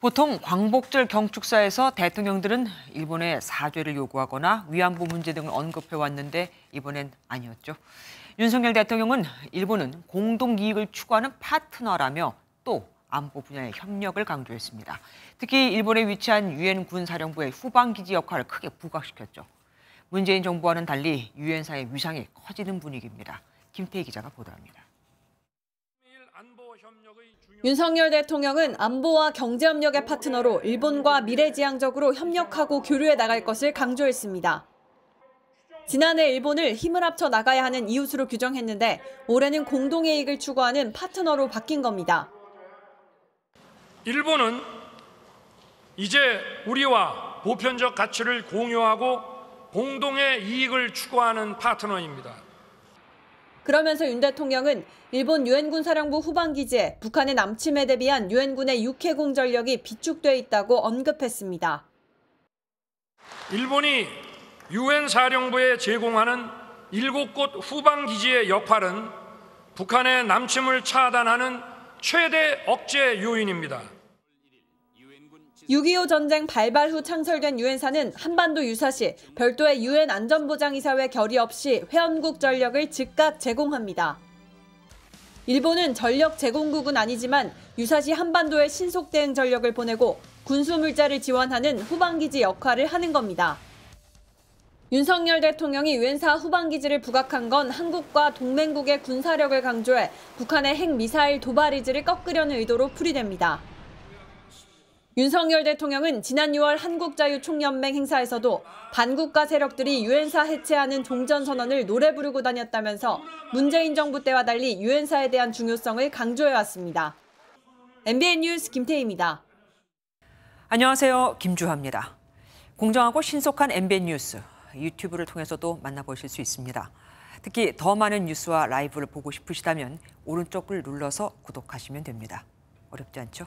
보통 광복절 경축사에서 대통령들은 일본의 사죄를 요구하거나 위안부 문제 등을 언급해 왔는데 이번엔 아니었죠. 윤석열 대통령은 일본은 공동 이익을 추구하는 파트너라며 또 안보 분야의 협력을 강조했습니다. 특히 일본에 위치한 유엔 군사령부의 후방기지 역할을 크게 부각시켰죠. 문재인 정부와는 달리 유엔사의 위상이 커지는 분위기입니다. 김태희 기자가 보도합니다. 윤석열 대통령은 안보와 경제협력의 파트너로 일본과 미래지향적으로 협력하고 교류해 나갈 것을 강조했습니다. 지난해 일본을 힘을 합쳐 나가야 하는 이웃으로 규정했는데 올해는 공동의 이익을 추구하는 파트너로 바뀐 겁니다. 일본은 이제 우리와 보편적 가치를 공유하고 공동의 이익을 추구하는 파트너입니다. 그러면서 윤 대통령은 일본 유엔군 사령부 후방기지에 북한의 남침에 대비한 유엔군의 육해공 전력이 비축돼 있다고 언급했습니다. 일본이 유엔 사령부에 제공하는 7곳 후방기지의 역할은 북한의 남침을 차단하는 최대 억제 요인입니다. 6.25 전쟁 발발 후 창설된 유엔사는 한반도 유사시 별도의 유엔 안전보장이사회 결의 없이 회원국 전력을 즉각 제공합니다. 일본은 전력 제공국은 아니지만 유사시 한반도에 신속 대응 전력을 보내고 군수 물자를 지원하는 후방기지 역할을 하는 겁니다. 윤석열 대통령이 유엔사 후방기지를 부각한 건 한국과 동맹국의 군사력을 강조해 북한의 핵미사일 도발 의지를 꺾으려는 의도로 풀이됩니다. 윤석열 대통령은 지난 6월 한국자유총연맹 행사에서도 반국가 세력들이 유엔사 해체하는 종전선언을 노래 부르고 다녔다면서 문재인 정부 때와 달리 유엔사에 대한 중요성을 강조해왔습니다. MBN 뉴스 김태희입니다. 안녕하세요. 김주화입니다. 공정하고 신속한 MBN 뉴스 유튜브를 통해서도 만나보실 수 있습니다. 특히 더 많은 뉴스와 라이브를 보고 싶으시다면 오른쪽을 눌러서 구독하시면 됩니다. 어렵지 않죠?